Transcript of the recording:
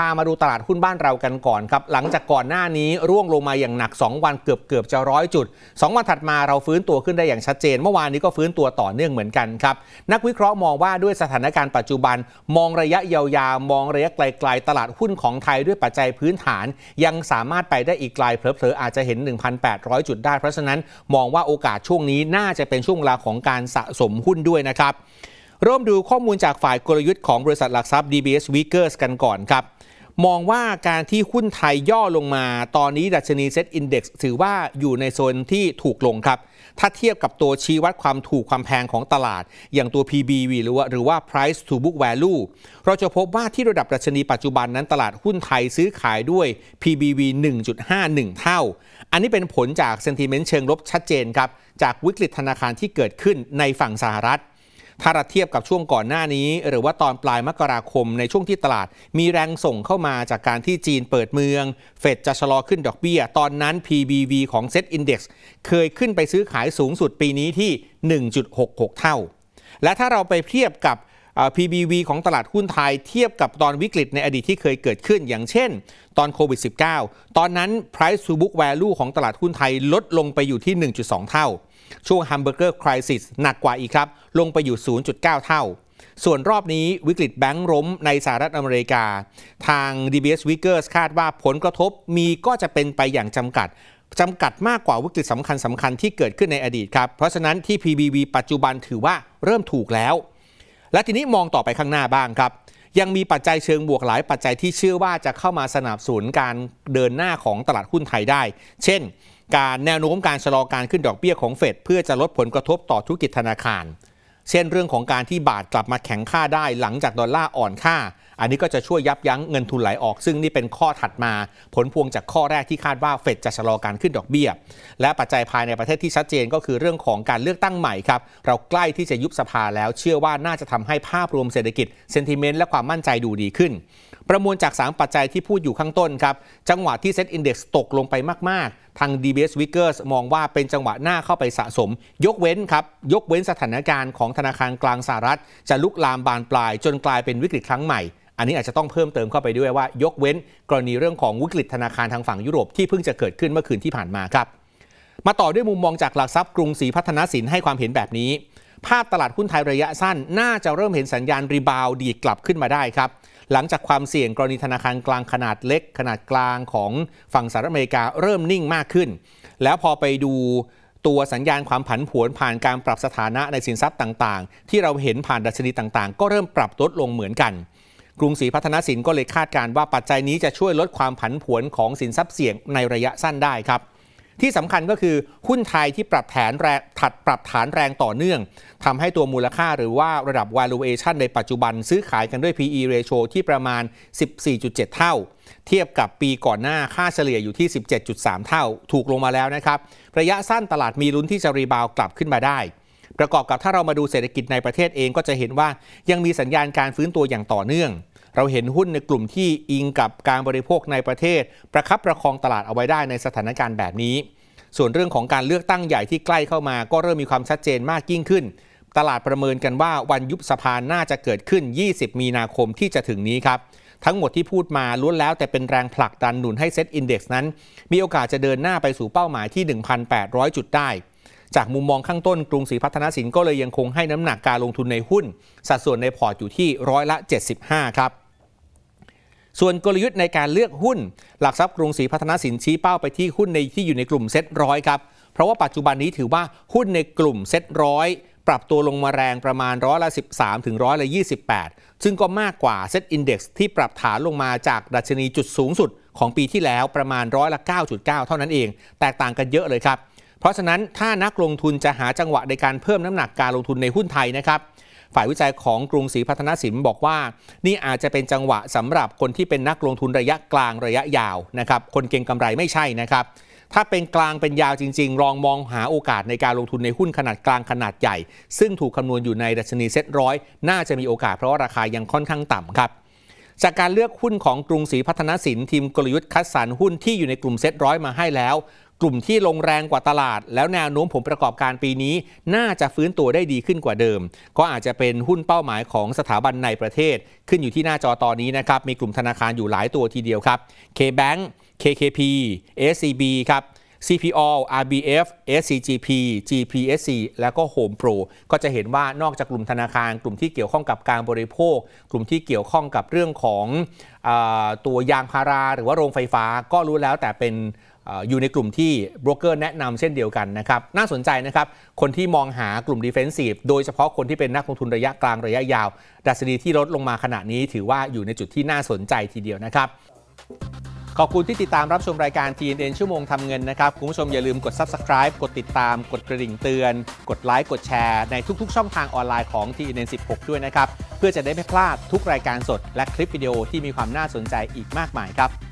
พามาดูตลาดหุ้นบ้านเรากันก่อนครับหลังจากก่อนหน้านี้ร่วงลงมาอย่างหนัก 2 วันเกือบเกือบจะร้อยจุด 2 วันถัดมาเราฟื้นตัวขึ้นได้อย่างชัดเจน เมื่อวานนี้ก็ฟื้นตัวต่อเนื่องเหมือนกันครับ นักวิเคราะห์มองว่าด้วยสถานการณ์ปัจจุบันมองระยะยาวๆมองระยะไกล ๆ ตลาดหุ้นของไทยด้วยปัจจัยพื้นฐาน ยังสามารถไปได้อีกไกลเพลอๆอาจจะเห็น 1,800 จุดได้ เพราะฉะนั้นมองว่าโอกาสช่วงนี้น่าจะเป็นช่วงเวลาของการสะสมหุ้นด้วยนะครับเริ่มดูข้อมูลจากฝ่ายกลยุทธ์ของบริษัทหลักทรัพย์ DBS w e c k e r s กันก่อนครับมองว่าการที่หุ้นไทยย่อลงมา ตอนนี้ดัชนีเซ็ตอินดี x ถือว่าอยู่ในโซนที่ถูกลงครับ ถ้าเทียบกับตัวชี้วัดความถูกความแพงของตลาดอย่างตัว PBV หรือว่าหรือว่า price to book value เราจะพบว่าที่ระดับดัชนีปัจจุบันนั้นตลาดหุ้นไทยซื้อขายด้วย PBV 1.51 เท่า อันนี้เป็นผลจากเซนติเมนต์เชิงลบชัดเจนครับจากวิกฤตธนาคารที่เกิดขึ้นในฝั่งสหรัฐถ้าเราเทียบกับช่วงก่อนหน้านี้หรือว่าตอนปลายมกราคมในช่วงที่ตลาด มีแรงส่งเข้ามาจากการที่จีนเปิดเมืองเฟดจะชะลอขึ้นดอกเบี้ย ตอนนั้น PBV ของเซ็ตอินดี x เคยขึ้นไปซื้อขายสูงสุดปีนี้ที่ 1.66 เท่า และถ้าเราไปเทียบกับ PBV ของตลาดหุ้นไทยเทียบกับตอนวิกฤต ในอดีตที่เคยเกิดขึ้น อย่างเช่นตอนโควิด -19 ตอนนั้น Price to Book Value ของตลาดหุ้นไทยลดลงไปอยู่ที่ 1.2 เท่าช่วงฮัมเบอร์เกอร์คริสิสหนักกว่าอีกครับ ลงไปอยู่ 0.9 เท่า ส่วนรอบนี้วิกฤตแบงก์ล้ม ในสหรัฐอเมริกา ทาง DBS w i c k e r s คาดว่าผลกระทบมีก็จะเป็นไปอย่างจำกัดจำกัดมากกว่าวิกฤตสำคัญสำคัญที่เกิดขึ้นในอดีตครับเพราะฉะนั้นที่ PBB ปัจจุบันถือว่าเริ่มถูกแล้ว และทีนี้มองต่อไปข้างหน้าบ้างครับ ยังมีปัจจัยเชิงบวกหลายปัจจัยที่เชื่อว่าจะเข้ามาสนับสนุนการเดินหน้าของตลาดหุ้นไทยได้ เช่นการแนวโน้มการชะลอการขึ้นดอกเบี้ยของเฟดเพื่อจะลดผลกระทบต่อธุรกิจธนาคารเช่นเรื่องของการที่บาทกลับมาแข็งค่าได้หลังจากดอลลาร์อ่อนค่า อันนี้ก็จะช่วยยับยั้งเงินทุนไหลออกซึ่งนี่เป็นข้อถัดมา ผลพวงจากข้อแรกที่คาดว่าเฟดจะชะลอการขึ้นดอกเบี้ยและปัจจัยภายในประเทศที่ชัดเจนก็คือเรื่องของการเลือกตั้งใหม่ครับเราใกล้ที่จะยุบสภาแล้วเชื่อว่าน่าจะทำให้ภาพรวมเศรษฐกิจ เซนติเมนต์และความมั่นใจดูดีขึ้นประมวลจาก3ปัจจัยที่พูดอยู่ข้างต้นครับจังหวะที่เซ็ตอินดี x ตกลงไปมากๆ ทาง DBS w i c k e r s มองว่าเป็นจังหวะหน้าเข้าไปสะสม ยกเว้นครับ ยกเว้นสถานการณ์ของธนาคารกลางสหรัฐ จะลุกลามบานปลายจนกลายเป็นวิกฤตครั้งใหม่ อันนี้อาจจะต้องเพิ่มเติมเข้าไปด้วยว่า ยกเว้นกรณีเรื่องของวิกฤตธนาคารทางฝั่งยุโรปที่เพิ่งจะเกิดขึ้นเมื่อคืนที่ผ่านมาครับมาต่อด้วยมุมมองจากหลักทรัพย์กรุงศรีพัฒนาสินให้ความเห็นแบบนี้ ภาพตลาดหุ้นไทยระยะสั้นน่าจะเริ่มเห็นสัญญาณรีบาวดีกลับขึ้นมาได้ครับหลังจากความเสี่ยงกรณีธนาคารกลางขนาดเล็กขนาดกลางของฝั่งสหรัฐอเมริกาเริ่มนิ่งมากขึ้น แล้วพอไปดูตัวสัญญาณความผันผวนผ่านการปรับสถานะในสินทรัพย์ต่างๆ ที่เราเห็นผ่านดัชนีต่างๆ ก็เริ่มปรับลดลงเหมือนกัน กรุงศรีพัฒนสินก็เลยคาดการว่าปัจจัยนี้จะช่วยลดความผันผวนของสินทรัพย์เสี่ยงในระยะสั้นได้ครับที่สำคัญก็คือ หุ้นไทยที่ปรับฐานแรงถัดปรับฐานแรงต่อเนื่องทำให้ตัวมูลค่าหรือว่าระดับ valuation ในปัจจุบันซื้อขายกันด้วย PE ratio ที่ประมาณ 14.7 เท่า เทียบกับปีก่อนหน้าค่าเฉลี่ยอยู่ที่ 17.3 เท่า ถูกลงมาแล้วนะครับ ระยะสั้นตลาดมีลุ้นที่จะรีบาวกลับขึ้นมาได้ ประกอบกับถ้าเรามาดูเศรษฐกิจในประเทศเองก็จะเห็นว่า ยังมีสัญญาณการฟื้นตัวอย่างต่อเนื่องเราเห็นหุ้นในกลุ่มที่อิงกับการบริโภคในประเทศ ประคับประคองตลาดเอาไว้ได้ในสถานการณ์แบบนี้ ส่วนเรื่องของการเลือกตั้งใหญ่ที่ใกล้เข้ามา ก็เริ่มมีความชัดเจนมากยิ่งขึ้น ตลาดประเมินกันว่าวันยุบสภาน่าจะเกิดขึ้น 20 มีนาคมที่จะถึงนี้ครับ ทั้งหมดที่พูดมาล้วนแล้วแต่เป็นแรงผลักดันหนุนให้เซ็ตอินดี x นั้นมีโอกาสจะเดินหน้าไปสู่เป้าหมายที่ 1,800 จุดได้ จากมุมมองข้างต้นกรุงศรีพัฒนสินก็เลยยังคงให้น้ำหนักการลงทุนในหุ้นสัดส่วนในพอร์ตอยู่ที่ร้อยละ 75 ครับส่วนกลยุทธ์ในการเลือกหุ้น หลักทรัพย์กรุงศรีพัฒนาสินชี้เป้าไปที่หุ้นในที่อยู่ในกลุ่มเซ็ตร้อยครับ เพราะว่าปัจจุบันนี้ถือว่าหุ้นในกลุ่มเซ็ตร้อยปรับตัวลงมาแรงประมาณร้อยละ13 ถึงร้อยละ28 ซึ่งก็มากกว่าเซ็ตอินดี x ที่ปรับฐานลงมาจากดัชนีจุดสูงสุดของปีที่แล้วประมาณร้อยละ 9.9 เท่านั้นเอง แตกต่างกันเยอะเลยครับเพราะฉะนั้นถ้านักลงทุนจะหาจังหวะในการเพิ่มน้ำหนักการลงทุนในหุ้นไทยนะครับฝ่ายวิจัยของกรุงศรีพัฒนสินบอกว่า นี่อาจจะเป็นจังหวะสำหรับคนที่เป็นนักลงทุนระยะกลางระยะยาวนะครับคนเก่งกำไรไม่ใช่นะครับ ถ้าเป็นกลางเป็นยาวจริงๆลองมองหาโอกาสในการลงทุนในหุ้นขนาดกลางขนาดใหญ่ ซึ่งถูกคำนวณอยู่ในดัชนีเซ็ตร้อยน่าจะมีโอกาสเพราะาราคายังค่อนข้างต่ำครับ จากการเลือกหุ้นของกรุงศรีพัฒนสินทีมกลยุทธ์คัดสรรหุ้นที่อยู่ในกลุ่มเซ็ตร้อยมาให้แล้วกลุ่มที่ลงแรงกว่าตลาด แล้วแนวโน้มผลประกอบการปีนี้ น่าจะฟื้นตัวได้ดีขึ้นกว่าเดิม ก็อาจจะเป็นหุ้นเป้าหมายของสถาบันในประเทศ ขึ้นอยู่ที่หน้าจอตอนนี้นะครับ มีกลุ่มธนาคารอยู่หลายตัวทีเดียวครับ KBank KKP SCB ครับ CPO RBF SCGP GPSC แล้วก็ Home Pro ก็จะเห็นว่านอกจากกลุ่มธนาคารกลุ่มที่เกี่ยวข้องกับการบริโภค กลุ่มที่เกี่ยวข้องกับเรื่องของอตัวยางพาราหรือว่าโรงไฟฟ้าก็รู้แล้วแต่เป็นอยู่ในกลุ่มที่โบรกเกอร์แนะนำเช่นเดียวกันนะครับ น่าสนใจนะครับ คนที่มองหากลุ่มดิเฟนซีฟโดยเฉพาะคนที่เป็นนักลงทุนระยะกลางระยะยาว ดัชนีที่ลดลงมาขณะนี้ถือว่าอยู่ในจุดที่น่าสนใจทีเดียวนะครับ ขอบคุณที่ติดตามรับชมรายการ TNN ชั่วโมงทำเงินนะครับ คุณผู้ชมอย่าลืมกด subscribe กดติดตาม กดกระดิ่งเตือน กดไลค์กดแชร์ในทุก ๆ ช่องทางออนไลน์ของ TNN 16ด้วยนะครับเพื่อจะได้ไม่พลาดทุกรายการสด และคลิปวิดีโอที่มีความน่าสนใจอีกมากมายครับ